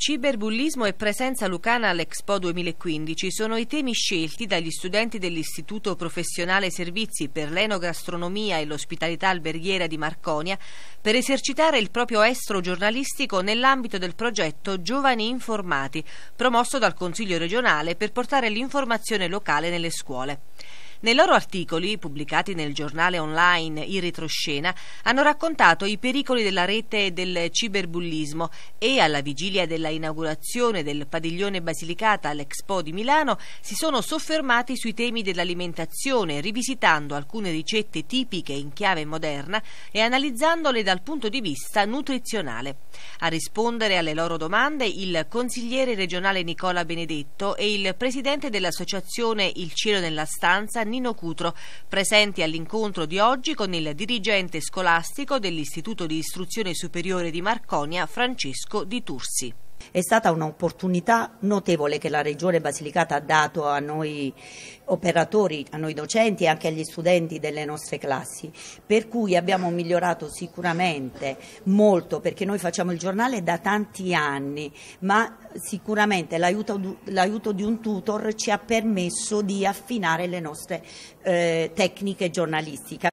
Ciberbullismo e presenza lucana all'Expo 2015 sono i temi scelti dagli studenti dell'Istituto Professionale Servizi per l'Enogastronomia e l'Ospitalità Alberghiera di Marconia per esercitare il proprio estro giornalistico nell'ambito del progetto Giovani Informati, promosso dal Consiglio regionale per portare l'informazione locale nelle scuole. Nei loro articoli, pubblicati nel giornale online In Retroscena, hanno raccontato i pericoli della rete e del ciberbullismo e alla vigilia della inaugurazione del padiglione Basilicata all'Expo di Milano si sono soffermati sui temi dell'alimentazione, rivisitando alcune ricette tipiche in chiave moderna e analizzandole dal punto di vista nutrizionale. A rispondere alle loro domande il consigliere regionale Nicola Benedetto e il presidente dell'associazione Il Cielo nella Stanza Giannino Cutro, presenti all'incontro di oggi con il dirigente scolastico dell'Istituto di Istruzione Superiore di Marconia, Francesco Di Tursi. È stata un'opportunità notevole che la Regione Basilicata ha dato a noi operatori, a noi docenti e anche agli studenti delle nostre classi, per cui abbiamo migliorato sicuramente molto perché noi facciamo il giornale da tanti anni, ma sicuramente l'aiuto, l'aiuto di un tutor ci ha permesso di affinare le nostre eh, tecniche giornalistiche.